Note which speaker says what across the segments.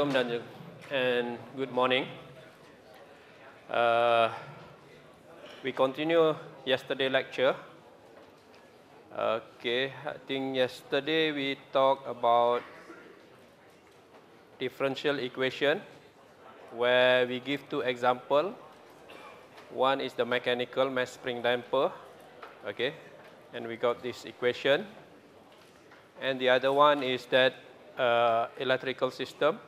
Speaker 1: Assalamualaikum dan and good morning. Uh, we continue yesterday lecture. Okay, I think yesterday we talked about differential equation where we give two example. One is the mechanical mass spring damper, okay, and we got this equation. And the other one is that uh, electrical system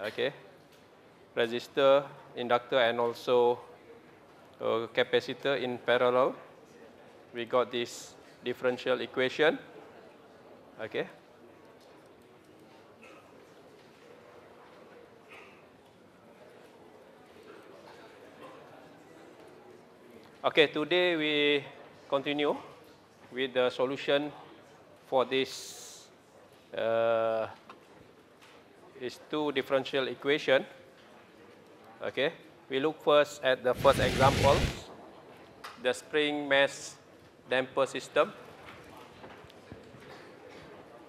Speaker 1: okay, resistor, inductor, and also a uh, capacitor in parallel. We got this differential equation, okay. Okay, today we continue with the solution for this uh, is two differential equation. Okay, we look first at the first example, the spring mass damper system.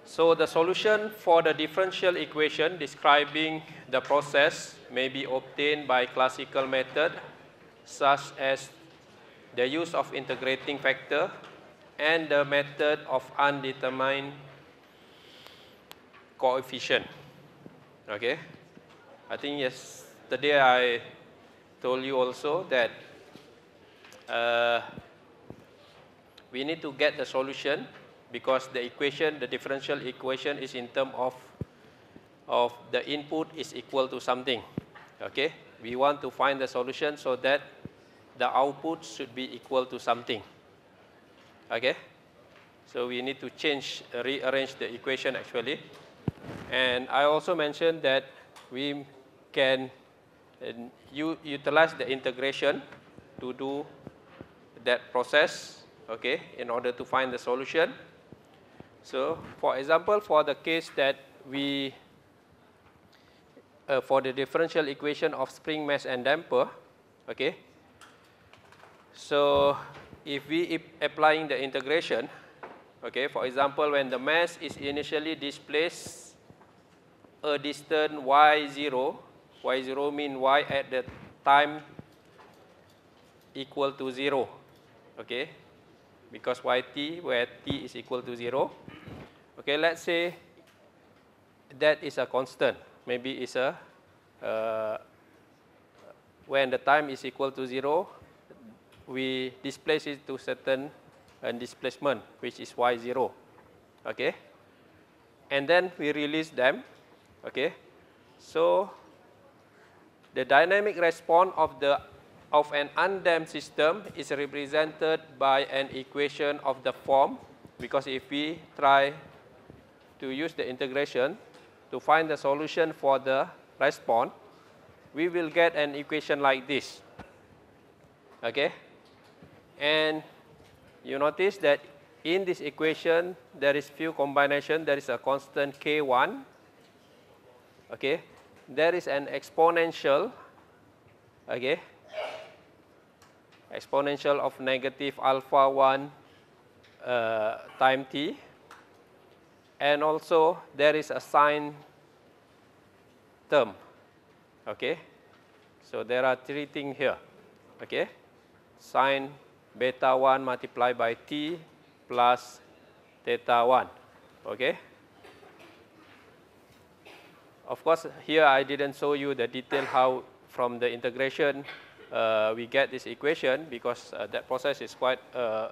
Speaker 1: So the solution for the differential equation describing the process may be obtained by classical method such as the use of integrating factor and the method of undetermined coefficient. Okay. I think yesterday I told you also that uh, we need to get the solution because the equation, the differential equation is in term of of the input is equal to something. Okay. We want to find the solution so that the output should be equal to something. Okay. So we need to change, rearrange the equation actually. And I also mentioned that we can utilize the integration to do that process okay in order to find the solution so for example for the case that we uh, for the differential equation of spring mass and damper okay so if we applying the integration okay for example when the mass is initially displaced a distance y0 y0 mean y at the time equal to 0 okay because yt where t is equal to 0 okay let's say that is a constant maybe is a uh, when the time is equal to 0 we displace it to certain and uh, displacement which is y0 okay and then we release them Okay, so the dynamic response of the of an undamped system is represented by an equation of the form because if we try to use the integration to find the solution for the response, we will get an equation like this. Okay? And you notice that in this equation, there is few combination. There is a constant K1 okay, there is an exponential, okay, exponential of negative alpha 1 uh, time t, and also there is a sine term, okay, so there are three things here, okay, sine beta 1 multiplied by t plus theta 1, okay. Of course, here I didn't show you the detail how from the integration uh, we get this equation because uh, that process is quite uh,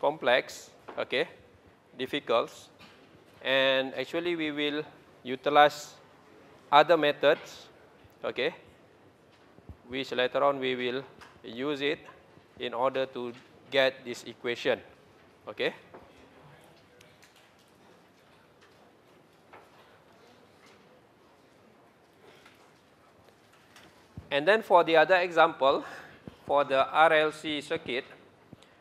Speaker 1: complex, okay, difficult. And actually we will utilize other methods, okay, which later on we will use it in order to get this equation, okay. And then for the other example, for the RLC circuit,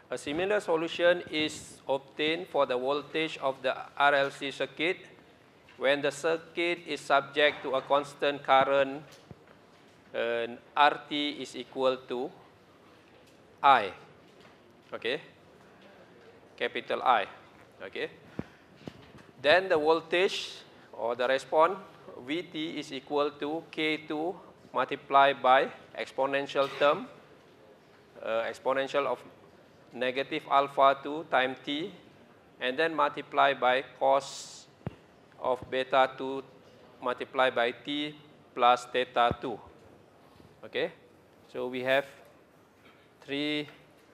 Speaker 1: a similar solution is obtained for the voltage of the RLC circuit when the circuit is subject to a constant current and RT is equal to I, okay, capital I, okay. Then the voltage or the response VT is equal to K2 Multiply by exponential term, uh, exponential of negative alpha 2 times t, and then multiply by cos of beta 2 multiply by t plus theta 2. Okay, so we have three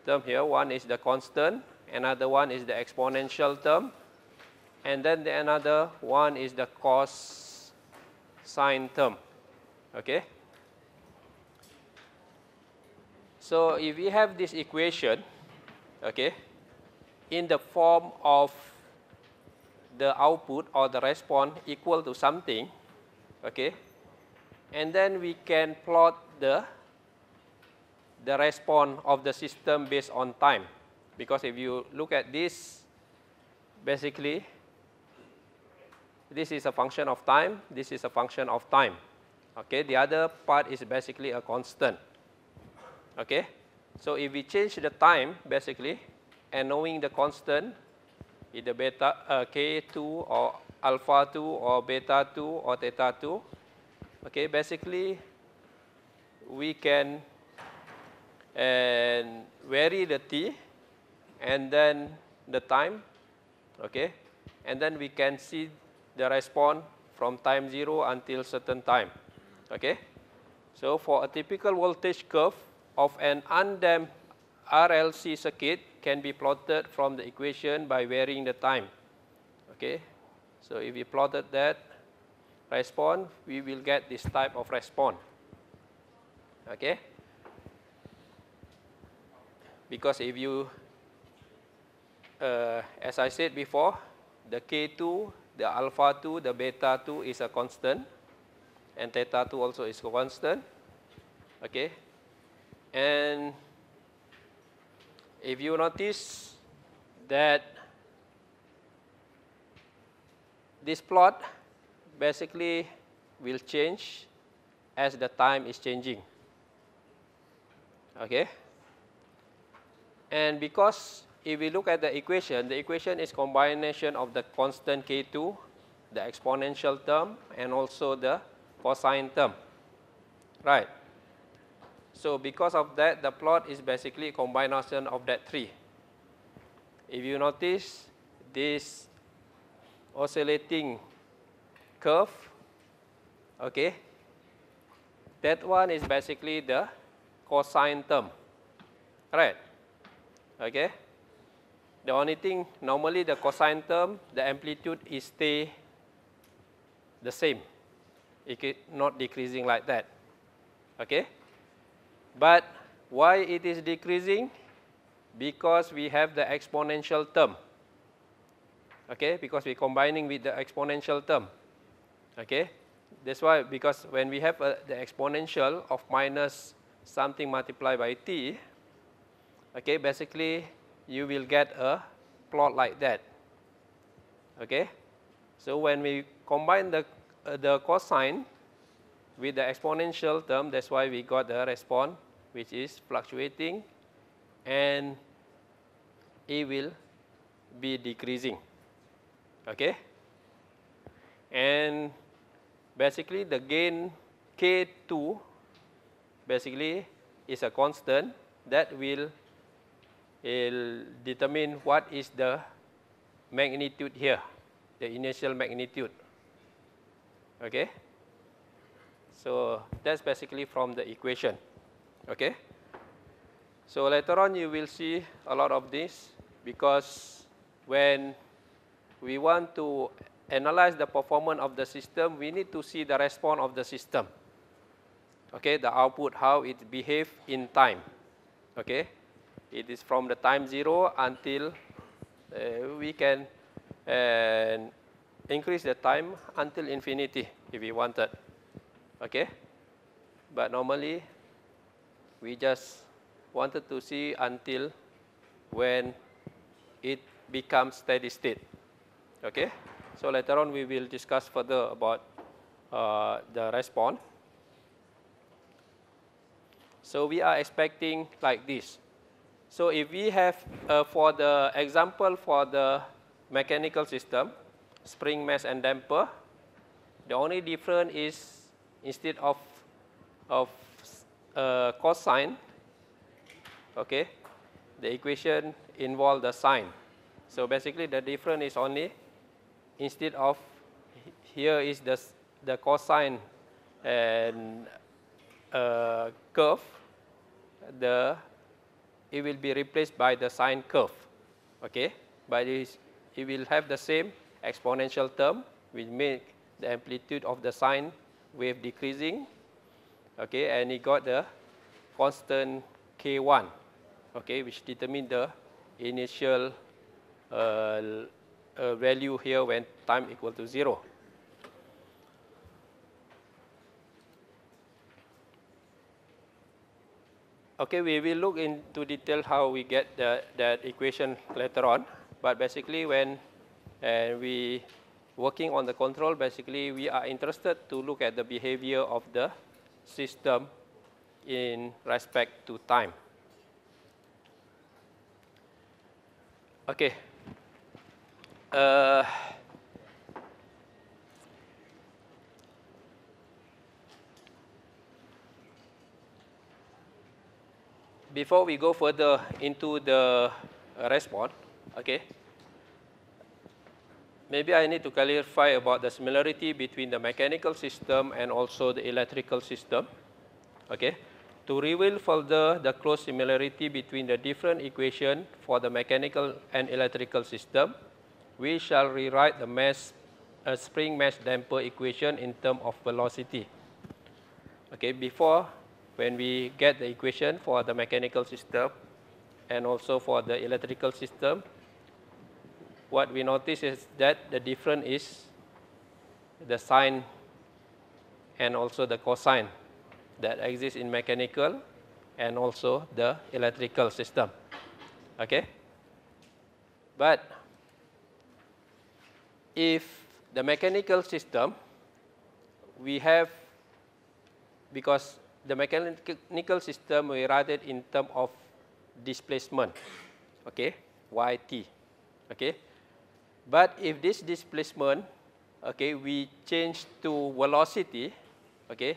Speaker 1: term here. One is the constant, another one is the exponential term, and then the another one is the cos sine term. Okay. So if we have this equation, okay, in the form of the output or the response equal to something, okay, and then we can plot the the response of the system based on time. Because if you look at this, basically, this is a function of time, this is a function of time. Okay, the other part is basically a constant. Okay. So if we change the time, basically, and knowing the constant, either beta uh, k2 or alpha 2 or beta 2 or theta 2, okay, basically, we can and vary the t and then the time, okay, and then we can see the response from time 0 until certain time, okay. So for a typical voltage curve, of an undamped RLC circuit can be plotted from the equation by varying the time. Okay, so if we plotted that response, we will get this type of response. Okay, because if you, uh, as I said before, the K2, the alpha 2, the beta 2 is a constant, and theta 2 also is a constant. Okay, and if you notice that this plot basically will change as the time is changing. Okay? And because if we look at the equation, the equation is combination of the constant k2, the exponential term, and also the cosine term. Right? So because of that, the plot is basically a combination of that three. If you notice, this oscillating curve, okay, that one is basically the cosine term, right? Okay. The only thing, normally the cosine term, the amplitude is stay the same. It not decreasing like that. Okay. But why it is decreasing? Because we have the exponential term. Okay, because we're combining with the exponential term. Okay, that's why because when we have uh, the exponential of minus something multiplied by t, okay, basically you will get a plot like that. Okay, so when we combine the uh, the cosine with the exponential term, that's why we got the response which is fluctuating and A will be decreasing. Okay? And basically the gain K2 basically is a constant that will will determine what is the magnitude here, the initial magnitude. Okay? So that's basically from the equation. Okay? So later on you will see a lot of this because when we want to analyze the performance of the system, we need to see the response of the system. Okay, the output, how it behaves in time. Okay, it is from the time zero until uh, we can increase the time until infinity if we wanted. Okay, but normally we just wanted to see until when it becomes steady state. Okay? So later on we will discuss further about uh, the response. So we are expecting like this. So if we have, uh, for the example for the mechanical system, spring mass and damper, the only difference is instead of, of uh, cosine, okay, the equation involve the sine. So basically the difference is only instead of here is the, the cosine and uh, curve, the it will be replaced by the sine curve, okay. But it, is, it will have the same exponential term, which make the amplitude of the sine wave decreasing okay, and it got the constant K1, okay, which determined the initial uh, uh, value here when time equal to 0. Okay, we will look into detail how we get the, that equation later on. But basically when and we working on the control, basically we are interested to look at the behavior of the system in respect to time. Okay. Uh, before we go further into the response, okay, maybe I need to clarify about the similarity between the mechanical system and also the electrical system. Okay. To reveal further the close similarity between the different equation for the mechanical and electrical system, we shall rewrite the mass, uh, spring mass damper equation in terms of velocity. Okay, before when we get the equation for the mechanical system and also for the electrical system, what we notice is that the difference is the sine and also the cosine that exists in mechanical and also the electrical system. Okay? But if the mechanical system we have because the mechanical system we write it in term of displacement okay y t, okay But if this displacement, okay, we change to velocity, okay,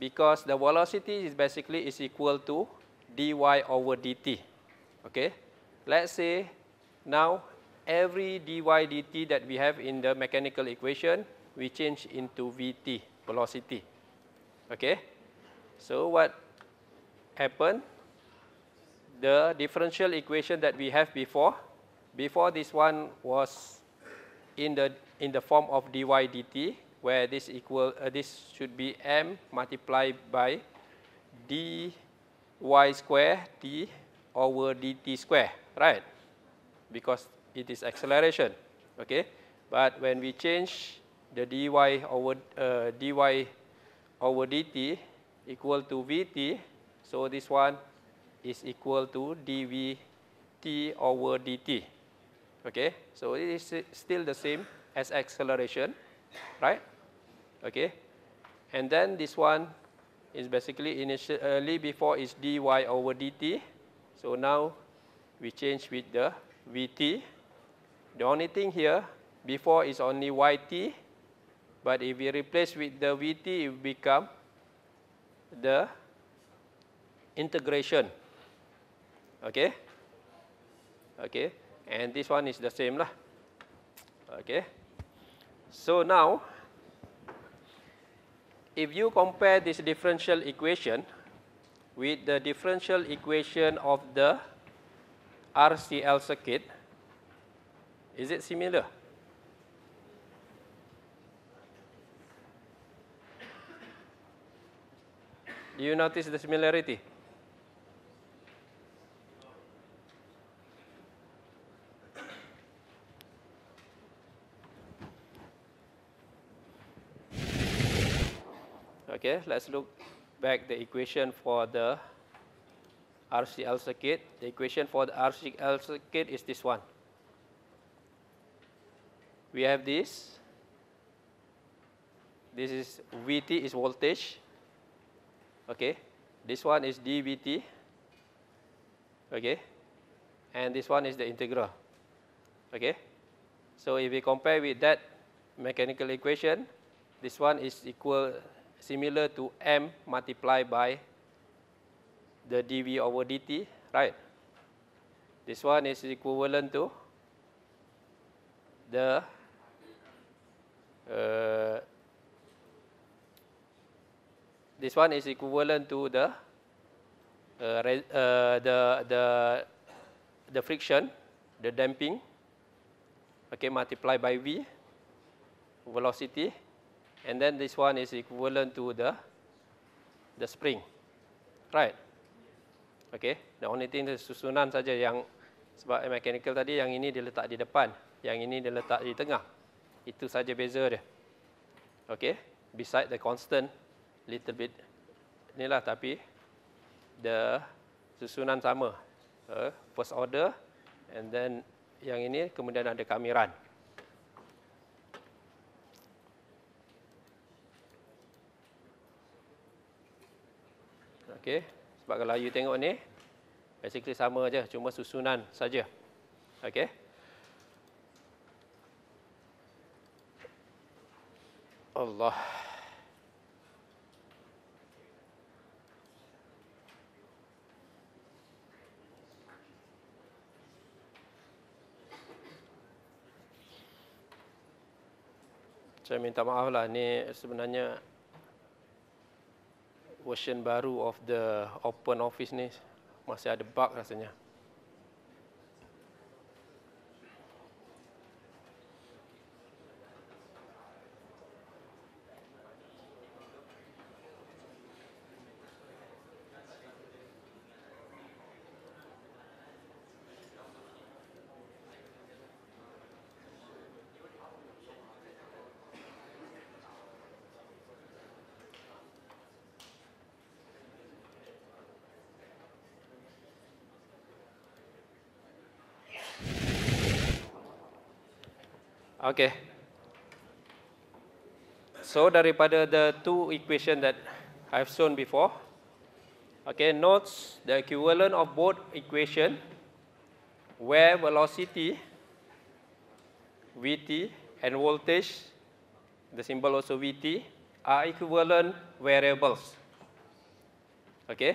Speaker 1: because the velocity is basically is equal to dy over dt, okay. Let's say now every dy dt that we have in the mechanical equation, we change into vt, velocity, okay. So what happened? The differential equation that we have before, Before this one was in the in the form of dy dt, where this equal uh, this should be m multiplied by dy square t over dt square, right? Because it is acceleration, okay? But when we change the dy over uh, dy over dt equal to vt, so this one is equal to dv t over dt. Okay, so it is still the same as acceleration, right? Okay, and then this one is basically initially before is dy over dt. So now we change with the vt. The only thing here before is only yt, but if we replace with the vt, it will become the integration. Okay? Okay? and this one is the same lah. Okay. So now, if you compare this differential equation with the differential equation of the RCL circuit, is it similar? Do you notice the similarity? Okay, let's look back the equation for the RCL circuit. The equation for the RCL circuit is this one. We have this. This is VT is voltage. Okay. This one is dVT. Okay. And this one is the integral. Okay. So if we compare with that mechanical equation, this one is equal similar to m multiplied by the dv over dt, right? This one is equivalent to the uh, this one is equivalent to the uh, uh, the the the friction, the damping, okay, multiply by v velocity and then this one is equivalent to the the spring right okay the only thing the susunan saja yang sebab mechanical tadi yang ini diletak di depan yang ini diletak di tengah itu saja beza dia okay beside the constant little bit ni lah tapi the susunan sama uh, first order and then yang ini kemudian ada kamiran. Okey. Sebab kalau you tengok ni, basically sama aja, cuma susunan saja. Okey. Allah. Saya minta maaf lah ni sebenarnya version baru of the open office ni masih ada bug rasanya. Okay. So daripada the two equation that I've shown before. Okay, notes the equivalent of both equation where velocity Vt and voltage, the symbol also Vt, are equivalent variables. Okay,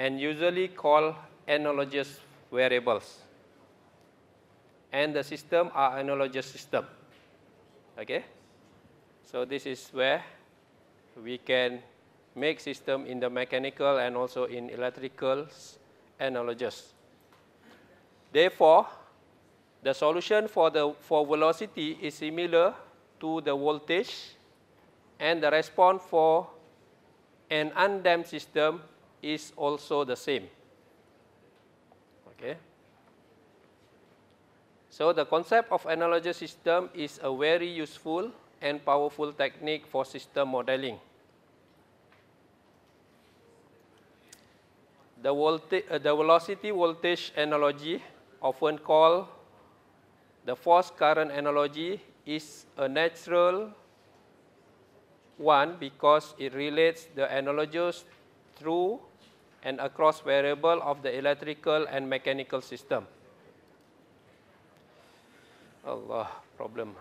Speaker 1: and usually called analogous variables. and the system are analogous system. Okay, so this is where we can make system in the mechanical and also in electrical analogous. Therefore, the solution for the for velocity is similar to the voltage, and the response for an undamped system is also the same. Okay. So, the concept of analogy system is a very useful and powerful technique for system modeling. The, uh, the velocity voltage analogy, often called the force current analogy, is a natural one because it relates the analogous through and across variable of the electrical and mechanical system. Allah problem.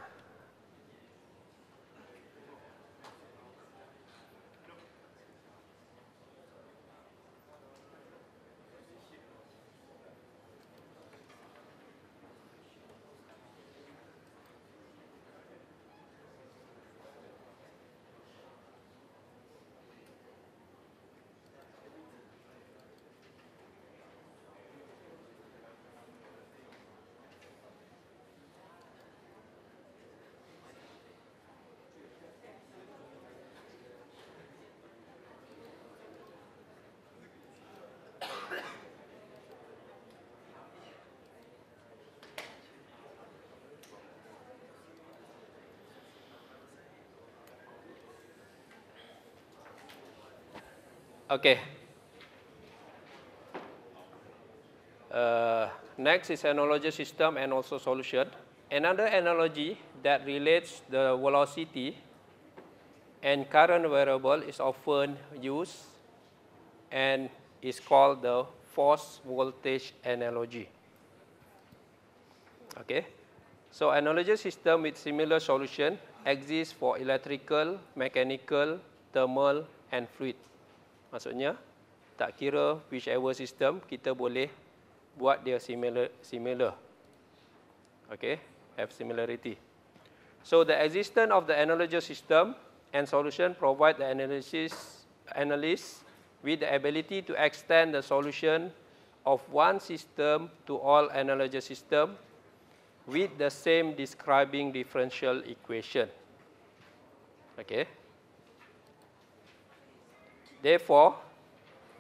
Speaker 1: Okay. Uh, next is analogy system and also solution. Another analogy that relates the velocity and current variable is often used and is called the force voltage analogy. Okay. So, analogy system with similar solution exists for electrical, mechanical, thermal and fluid. Maksudnya tak kira whichever system kita boleh buat dia similar similar. Okay, have similarity. So the existence of the analogous system and solution provide the analysis analyst with the ability to extend the solution of one system to all analogous system with the same describing differential equation. Okay. Therefore,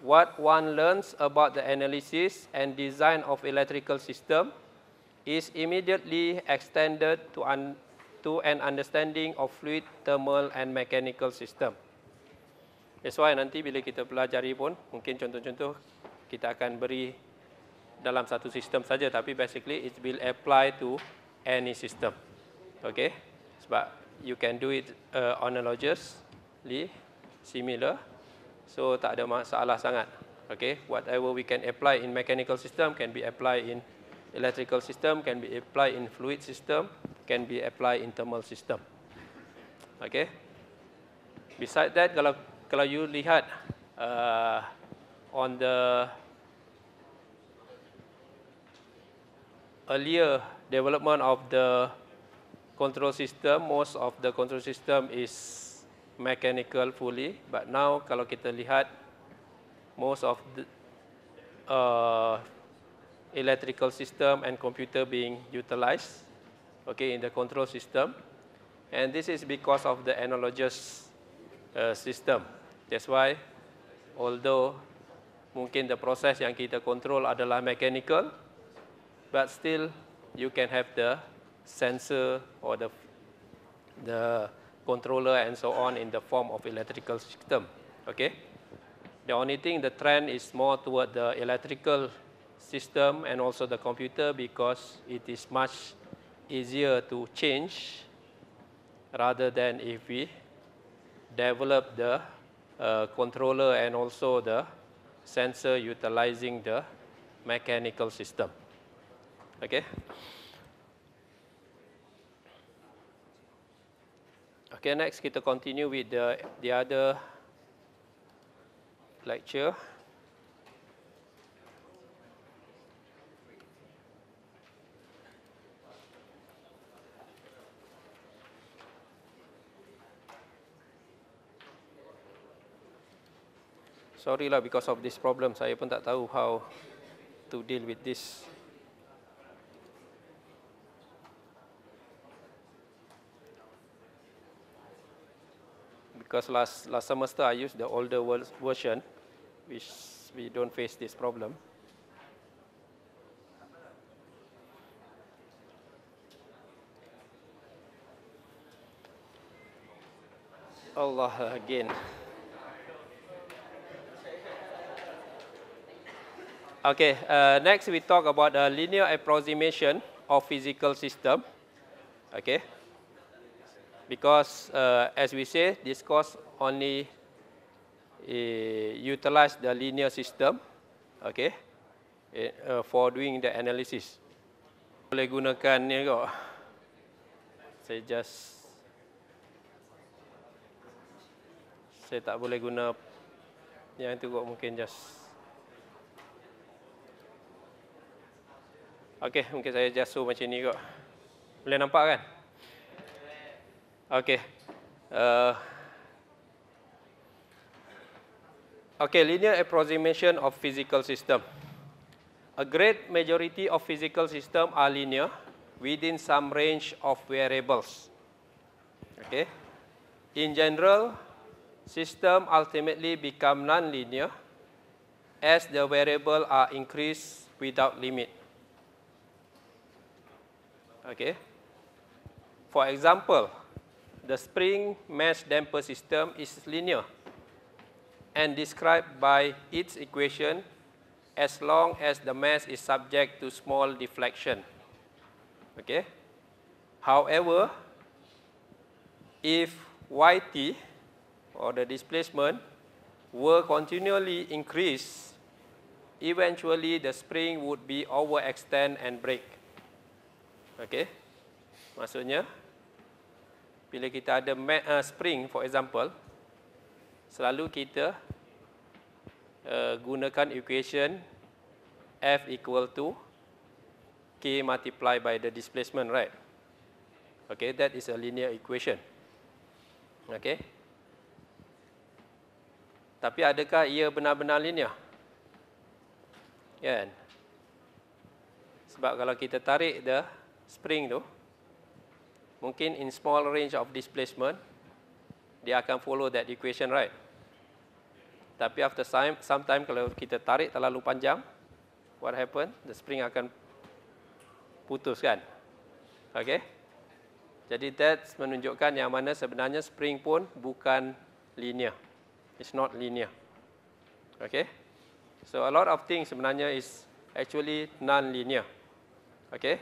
Speaker 1: what one learns about the analysis and design of electrical system is immediately extended to, un- to an understanding of fluid, thermal and mechanical system. That's why nanti bila kita pelajari pun, mungkin contoh-contoh kita akan beri dalam satu sistem saja tapi basically it will apply to any system. Okay? Sebab you can do it uh, analogously, similar. So tak ada masalah sangat. Okay, whatever we can apply in mechanical system can be applied in electrical system, can be applied in fluid system, can be applied in thermal system. Okay. Besides that, kalau kalau you lihat uh, on the earlier development of the control system, most of the control system is mechanical fully but now kalau kita lihat most of the uh, electrical system and computer being utilized okay in the control system and this is because of the analogous uh, system that's why although mungkin the process yang kita control adalah mechanical but still you can have the sensor or the the controller and so on in the form of electrical system. Okay? The only thing, the trend is more toward the electrical system and also the computer because it is much easier to change rather than if we develop the uh, controller and also the sensor utilizing the mechanical system. Okay? Okay, next kita continue with the the other lecture. Sorry lah because of this problem. Saya pun tak tahu how to deal with this because last last semester I used the older version, which we don't face this problem. Allah again. Okay, uh, next we talk about a linear approximation of physical system. Okay because uh, as we say, this course only uh, utilize the linear system, okay, uh, uh, for doing the analysis. Boleh gunakan ni kok. Saya just, saya tak boleh guna yang itu kok mungkin just. Okay, mungkin saya just so macam ni kok. Boleh nampak kan? Okay. Uh, okay, linear approximation of physical system. A great majority of physical system are linear within some range of variables. Okay. In general, system ultimately become nonlinear as the variable are increased without limit. Okay. For example, the spring mass damper system is linear and described by its equation as long as the mass is subject to small deflection. Okay? However, if yt or the displacement were continually increased, eventually the spring would be overextend and break. Okay? Maksudnya, bila kita ada eh, spring for example selalu kita uh, gunakan equation F equal to K multiply by the displacement right okay that is a linear equation okay tapi adakah ia benar-benar linear kan yeah. sebab kalau kita tarik the spring tu mungkin in small range of displacement, dia akan follow that equation, right? Tapi after time, sometime kalau kita tarik terlalu panjang, what happen? The spring akan putus, kan? Okay? Jadi that menunjukkan yang mana sebenarnya spring pun bukan linear. It's not linear. Okay? So a lot of things sebenarnya is actually non-linear. Okay?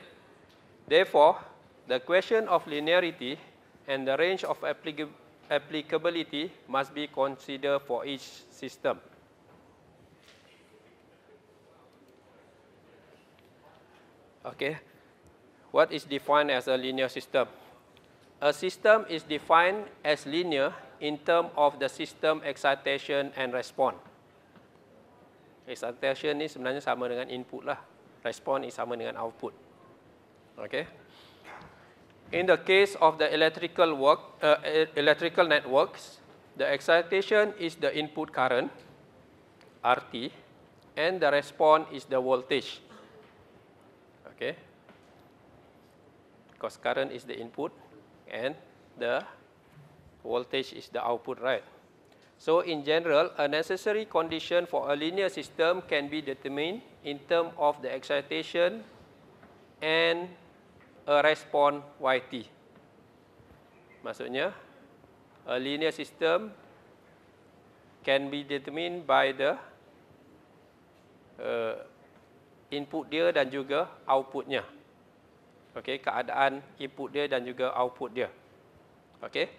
Speaker 1: Therefore, the question of linearity and the range of applicability must be considered for each system. Okay, what is defined as a linear system? A system is defined as linear in terms of the system excitation and response. Excitation ni sebenarnya sama dengan input lah. Response ni sama dengan output. Okay. In the case of the electrical, work, uh, electrical networks, the excitation is the input current, RT, and the response is the voltage. Okay, because current is the input and the voltage is the output, right? So in general, a necessary condition for a linear system can be determined in terms of the excitation and a uh, response YT. Maksudnya, a linear system can be determined by the uh, input dia dan juga outputnya. Okay, keadaan input dia dan juga output dia. Okay.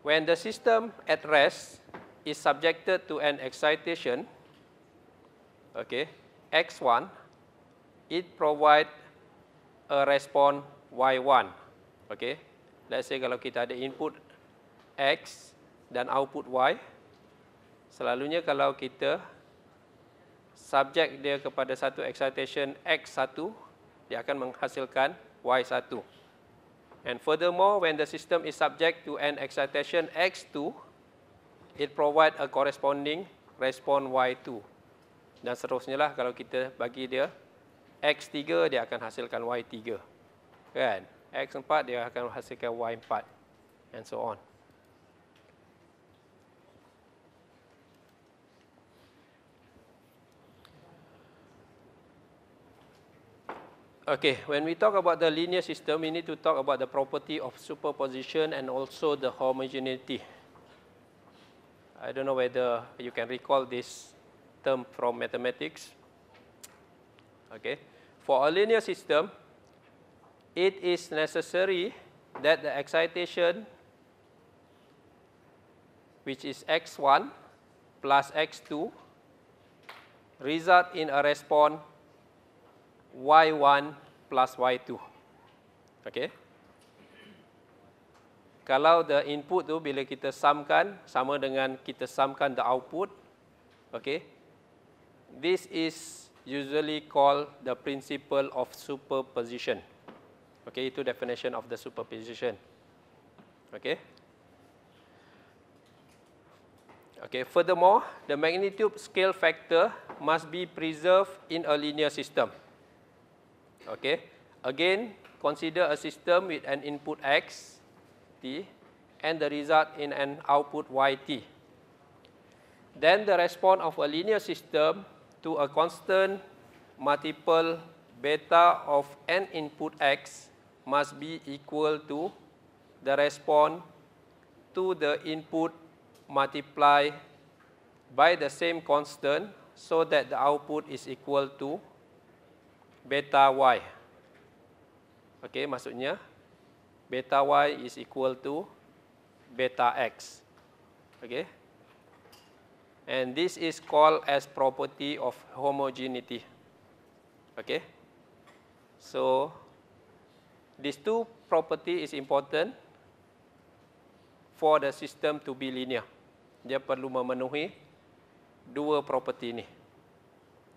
Speaker 1: When the system at rest is subjected to an excitation, okay, X1, it provide a response y1. Okay. Let's say kalau kita ada input x dan output y. Selalunya kalau kita subject dia kepada satu excitation x1, dia akan menghasilkan y1. And furthermore, when the system is subject to an excitation x2, it provide a corresponding response y2. Dan seterusnya lah kalau kita bagi dia X3 dia akan hasilkan Y3. Kan? X4 dia akan hasilkan Y4. And so on. Okay, when we talk about the linear system, we need to talk about the property of superposition and also the homogeneity. I don't know whether you can recall this term from mathematics. Okay for a linear system, it is necessary that the excitation, which is x1 plus x2, result in a response y1 plus y2. Okay? Kalau the input tu bila kita samkan, sama dengan kita samkan the output, okay? This is usually called the principle of superposition. Okay, itu definition of the superposition. Okay. Okay, furthermore, the magnitude scale factor must be preserved in a linear system. Okay, again, consider a system with an input x, t, and the result in an output y, t. Then the response of a linear system to a constant multiple beta of n input x must be equal to the response to the input multiply by the same constant so that the output is equal to beta y. Okay, maksudnya beta y is equal to beta x. Okay and this is called as property of homogeneity. Okay, so these two property is important for the system to be linear. Dia perlu memenuhi dua property ini.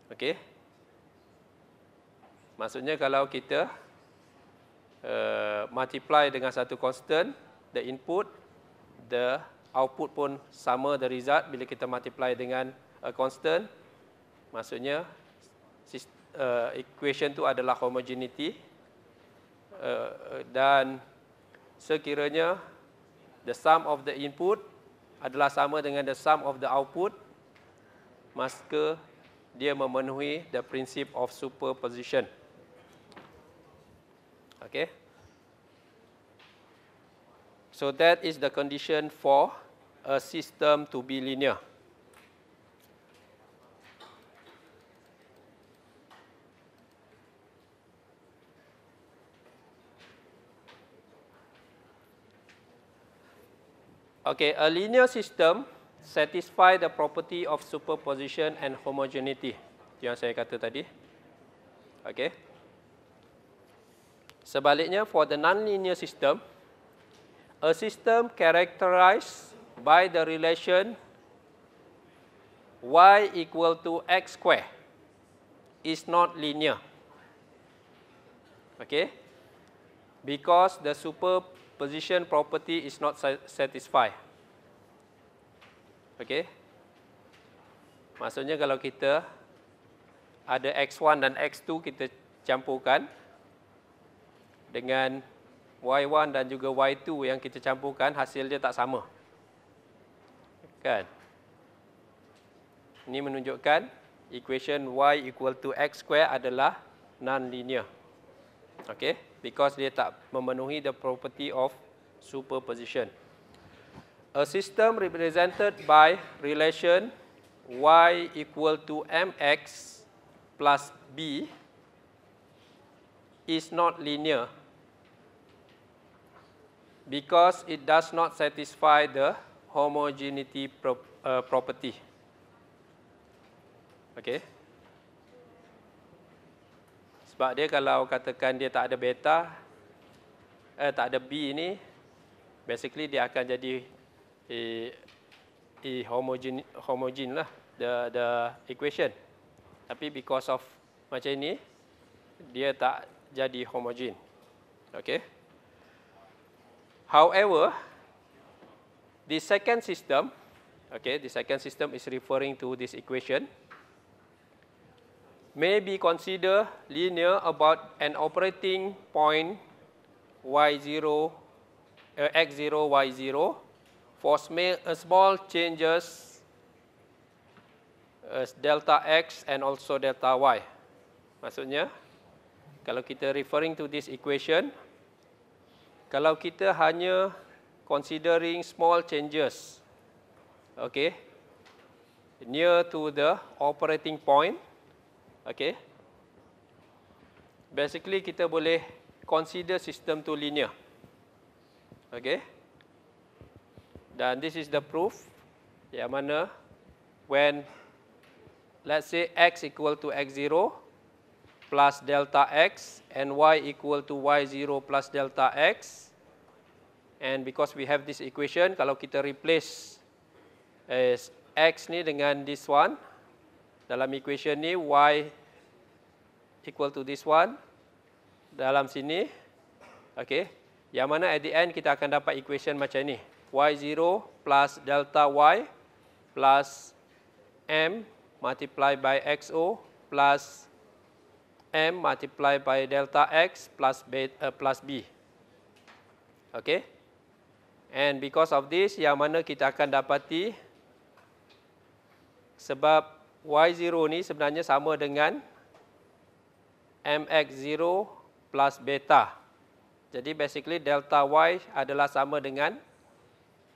Speaker 1: Okay, maksudnya kalau kita uh, multiply dengan satu constant, the input, the output pun sama the result bila kita multiply dengan a constant maksudnya equation tu adalah homogeneity dan sekiranya the sum of the input adalah sama dengan the sum of the output maka dia memenuhi the principle of superposition okey so that is the condition for a system to be linear. Okay, a linear system satisfy the property of superposition and homogeneity. Itu yang saya kata tadi. Okay. Sebaliknya, for the nonlinear system, a system characterized by the relation y equal to x square is not linear. Okay? Because the superposition property is not satisfied. Okay? Maksudnya kalau kita ada x1 dan x2 kita campurkan dengan y1 dan juga y2 yang kita campurkan hasil dia tak sama. Kan? Ini menunjukkan equation y equal to x square adalah non-linear. Okay? Because dia tak memenuhi the property of superposition. A system represented by relation y equal to mx plus b is not linear because it does not satisfy the homogeneity pro, uh, property. Okay. Sebab dia kalau katakan dia tak ada beta, eh, tak ada B ini, basically dia akan jadi eh, eh, homogen, homogen lah, the, the equation. Tapi because of macam ni, dia tak jadi homogen. Okay. However, The second system, okay, the second system is referring to this equation, may be considered linear about an operating point y0, x0, y0 for uh, small changes as uh, delta x and also delta y. Maksudnya, kalau kita referring to this equation, kalau kita hanya considering small changes okay near to the operating point okay basically kita boleh consider system to linear okay dan this is the proof yang mana when let's say x equal to x0 plus delta x and y equal to y0 plus delta x And because we have this equation, kalau kita replace as eh, x ni dengan this one, dalam equation ni y equal to this one, dalam sini, okay, yang mana at the end kita akan dapat equation macam ni, y0 plus delta y plus m multiply by xo plus m multiply by delta x plus eh, b. Okay. And because of this, yang mana kita akan dapati sebab y0 ni sebenarnya sama dengan mx0 plus beta. Jadi basically delta y adalah sama dengan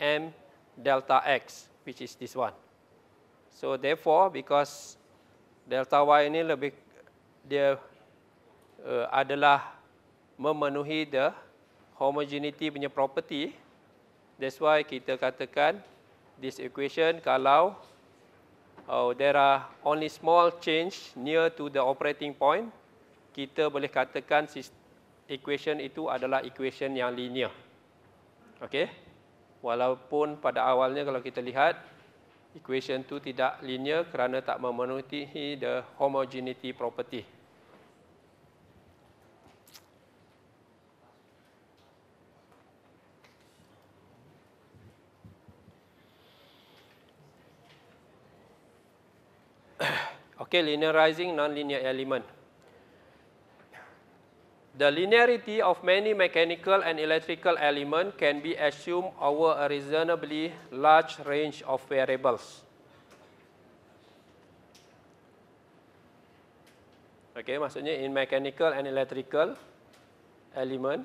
Speaker 1: m delta x, which is this one. So therefore, because delta y ini lebih dia uh, adalah memenuhi the homogeneity punya property, That's why kita katakan this equation kalau oh, there are only small change near to the operating point, kita boleh katakan equation itu adalah equation yang linear. Okay? Walaupun pada awalnya kalau kita lihat, equation itu tidak linear kerana tak memenuhi the homogeneity property. Okay, linearizing nonlinear element. The linearity of many mechanical and electrical elements can be assumed over a reasonably large range of variables. Okay, maksudnya in mechanical and electrical element.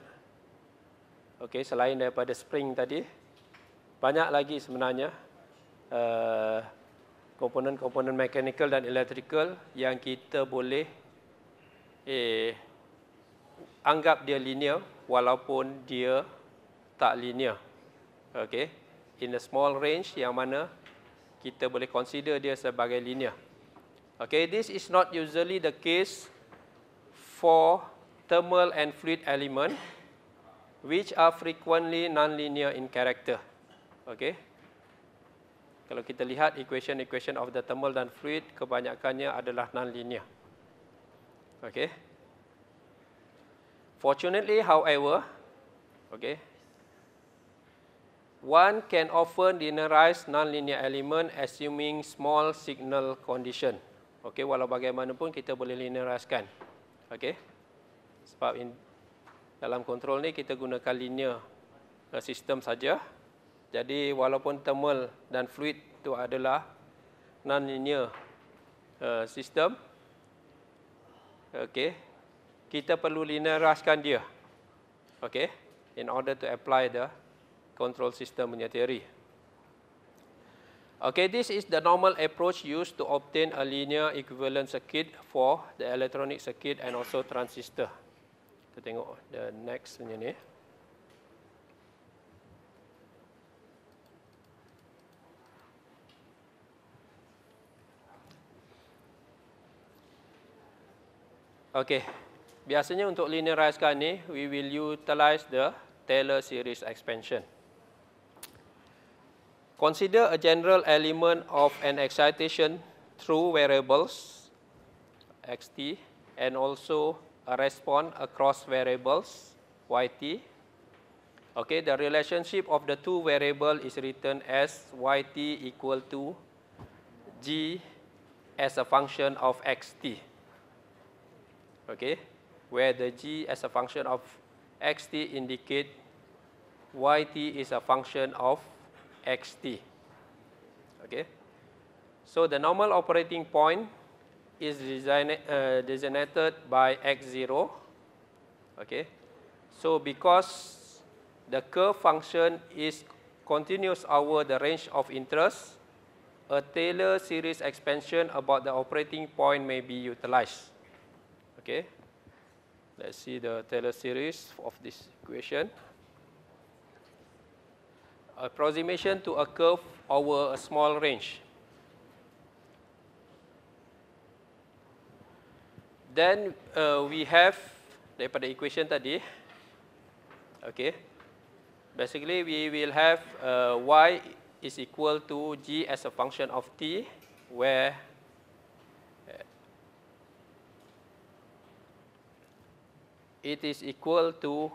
Speaker 1: Okay, selain daripada spring tadi, banyak lagi sebenarnya. Uh, komponen-komponen mekanikal dan elektrikal yang kita boleh eh, anggap dia linear walaupun dia tak linear. Okay. In a small range yang mana kita boleh consider dia sebagai linear. Okay. This is not usually the case for thermal and fluid element which are frequently non-linear in character. Okay kalau kita lihat equation-equation of the thermal dan fluid kebanyakannya adalah non-linear. Okay. Fortunately, however, okay, one can often linearize non-linear element assuming small signal condition. Okay, walau bagaimanapun kita boleh linearizekan. Okay, sebab in, dalam control ni kita gunakan linear uh, sistem saja. Jadi walaupun thermal dan fluid itu adalah non-linear uh, sistem, okay, kita perlu linearaskan dia okay, in order to apply the control system punya teori. Okay, this is the normal approach used to obtain a linear equivalent circuit for the electronic circuit and also transistor. Kita tengok the next punya ni. Okay. Okay, biasanya untuk linearizekan ni, we will utilize the Taylor series expansion. Consider a general element of an excitation through variables xt and also a response across variables yt. Okay, the relationship of the two variable is written as yt equal to g as a function of xt. Okay. okay, where the g as a function of xt indicate yt is a function of xt. Okay. So, the normal operating point is uh, designated by x0. Okay. So, because the curve function is continuous over the range of interest, a Taylor series expansion about the operating point may be utilized. Okay. Let's see the Taylor series of this equation. Approximation to a curve over a small range. Then uh, we have daripada equation tadi. Okay. Basically we will have uh, y is equal to g as a function of t where it is equal to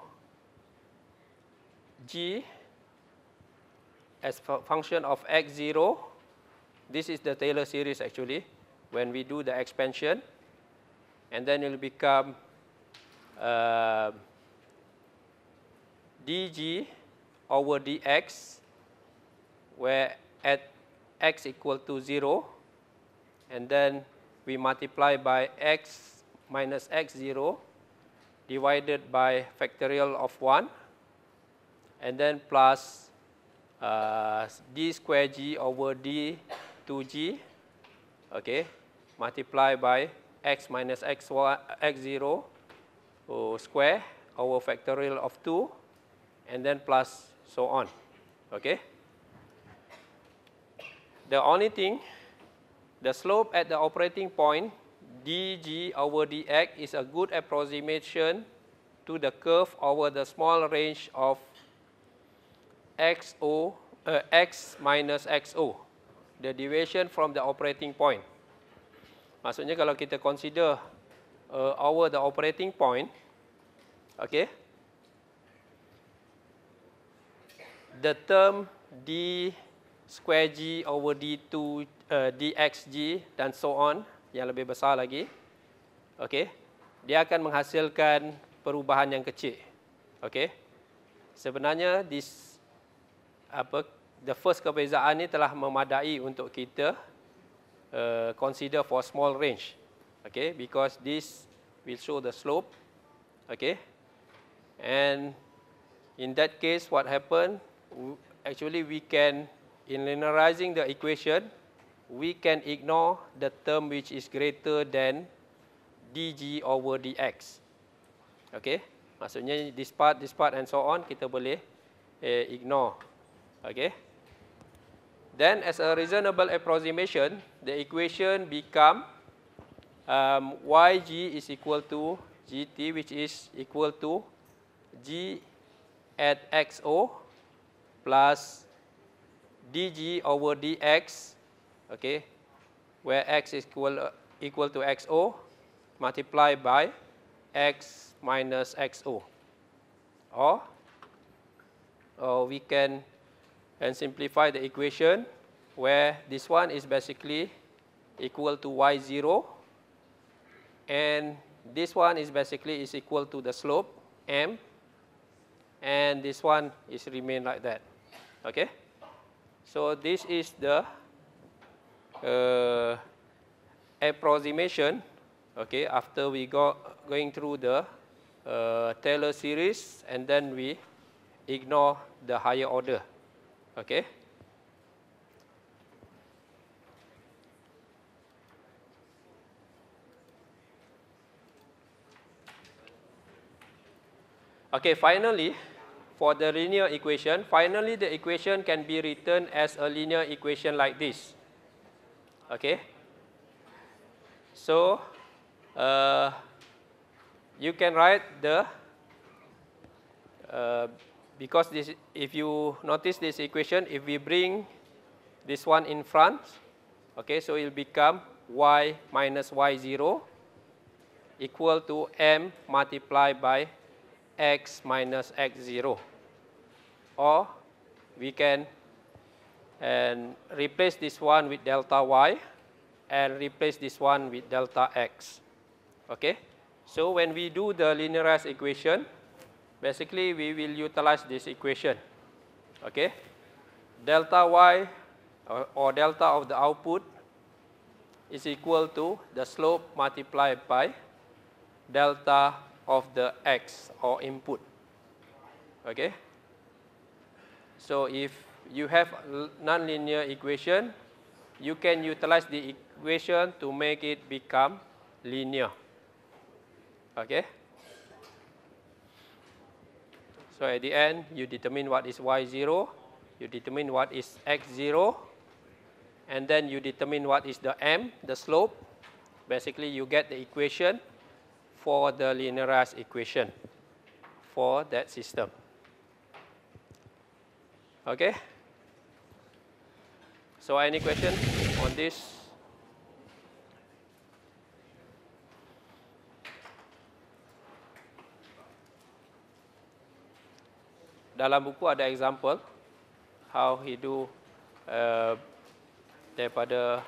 Speaker 1: g as function of x0. This is the Taylor series actually when we do the expansion and then it will become uh, dg over dx where at x equal to 0 and then we multiply by x minus x0 divided by factorial of 1 and then plus uh, d square g over d 2g okay multiply by x minus x1 x0 oh, square over factorial of 2 and then plus so on okay the only thing the slope at the operating point dg over dx is a good approximation to the curve over the small range of xo, uh, x minus xo, the deviation from the operating point. Maksudnya kalau kita consider uh, over the operating point, okay, the term d square g over d2 uh, dxg dan so on, yang lebih besar lagi. Okey. Dia akan menghasilkan perubahan yang kecil. Okey. Sebenarnya di apa the first kebezaan ni telah memadai untuk kita uh, consider for small range. Okey, because this will show the slope. Okey. And in that case what happen actually we can in linearizing the equation we can ignore the term which is greater than dg over dx. Okay, maksudnya this part, this part and so on, kita boleh eh, ignore. Okay. Then as a reasonable approximation, the equation become um, yg is equal to gt which is equal to g at xo plus dg over dx okay, where x is equal, uh, equal to xo multiplied by x minus xo. Or, or we can and simplify the equation where this one is basically equal to y0 and this one is basically is equal to the slope m and this one is remain like that okay so this is the uh, approximation. Okay, after we got going through the uh, Taylor series, and then we ignore the higher order. Okay. Okay, finally, for the linear equation, finally the equation can be written as a linear equation like this. okay? So uh, you can write the, uh, because this, if you notice this equation, if we bring this one in front, okay, so it will become y minus y0 equal to m multiplied by x minus x0. Or we can and replace this one with delta y and replace this one with delta x. Okay? So when we do the linearized equation, basically we will utilize this equation. Okay? Delta y or, uh, or delta of the output is equal to the slope multiplied by delta of the x or input. Okay? So if you have nonlinear equation, you can utilize the equation to make it become linear. Okay? So at the end, you determine what is y0, you determine what is x0, and then you determine what is the m, the slope. Basically, you get the equation for the linearized equation for that system. Okay? So any question on this? Dalam buku ada example how he do uh, daripada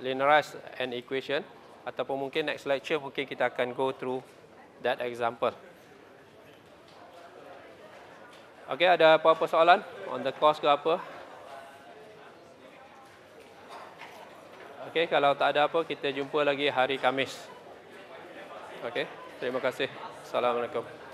Speaker 1: linearize an equation ataupun mungkin next lecture mungkin kita akan go through that example. Okay, ada apa-apa soalan on the course ke apa? Okey, kalau tak ada apa kita jumpa lagi hari Khamis. Okey, terima kasih. Assalamualaikum.